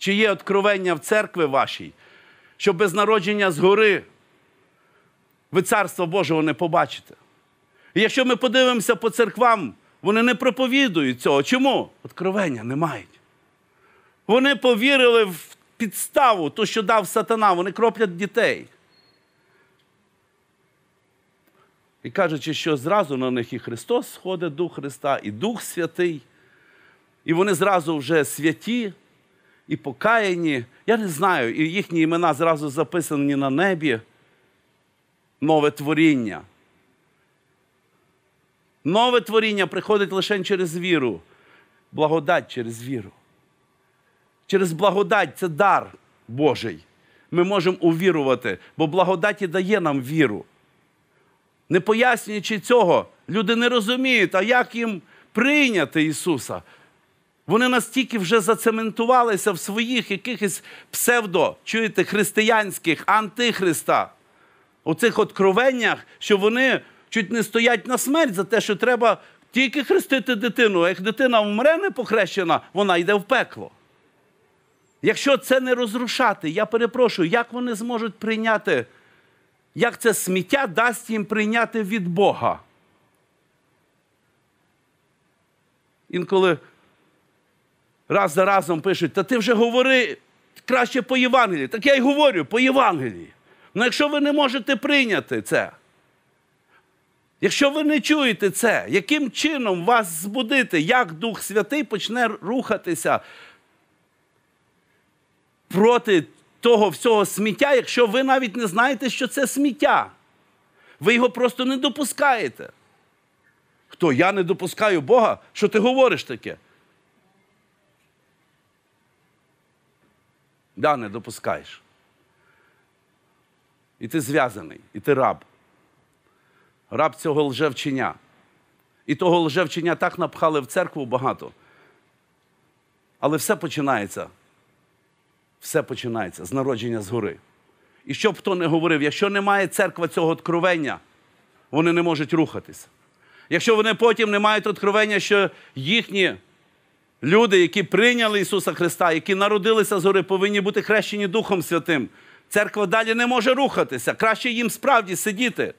чи є откровення в церкви вашій, що без народження згори ви Царство Божого не побачите. І якщо ми подивимося по церквам, вони не проповідують цього. Чому? Откровення не мають. Вони повірили в підставу, ту, що дав сатана, вони кроплять дітей. І кажучи, що зразу на них і Христос сходить Дух Христа, і Дух Святий. І вони зразу вже святі і покаяні. Я не знаю, і їхні імена зразу записані на небі. Нове творіння. Нове творіння приходить лише через віру. Благодать через віру. Через благодать це дар Божий. Ми можемо увірувати, бо благодаті дає нам віру. Не пояснюючи цього, люди не розуміють, а як їм прийняти Ісуса. Вони настільки вже зацементувалися в своїх якихось псевдо, чуєте, християнських антихриста, у цих откровеннях, що вони чуть не стоять на смерть за те, що треба тільки хрестити дитину. А як дитина вмре непохрещена, вона йде в пекло. Якщо це не розрушати, я перепрошую, як вони зможуть прийняти, як це сміття дасть їм прийняти від Бога? Інколи раз за разом пишуть, та ти вже говори краще по Євангелії. Так я й говорю по Євангелії. Ну якщо ви не можете прийняти це, якщо ви не чуєте це, яким чином вас збудити, як Дух Святий почне рухатися проти того всього сміття, якщо ви навіть не знаєте, що це сміття? Ви його просто не допускаєте. Хто я не допускаю Бога? Що ти говориш таке? Да, не допускаєш. І ти зв'язаний, і ти раб. Раб цього лжевчення. І того лжевчення так напхали в церкву багато. Але все починається. Все починається з народження згори. І що б хто не говорив, якщо немає церква цього откровення, вони не можуть рухатися. Якщо вони потім не мають откровення, що їхні Люди, які прийняли Ісуса Христа, які народилися з гори, повинні бути хрещені Духом Святим. Церква далі не може рухатися. Краще їм справді сидіти.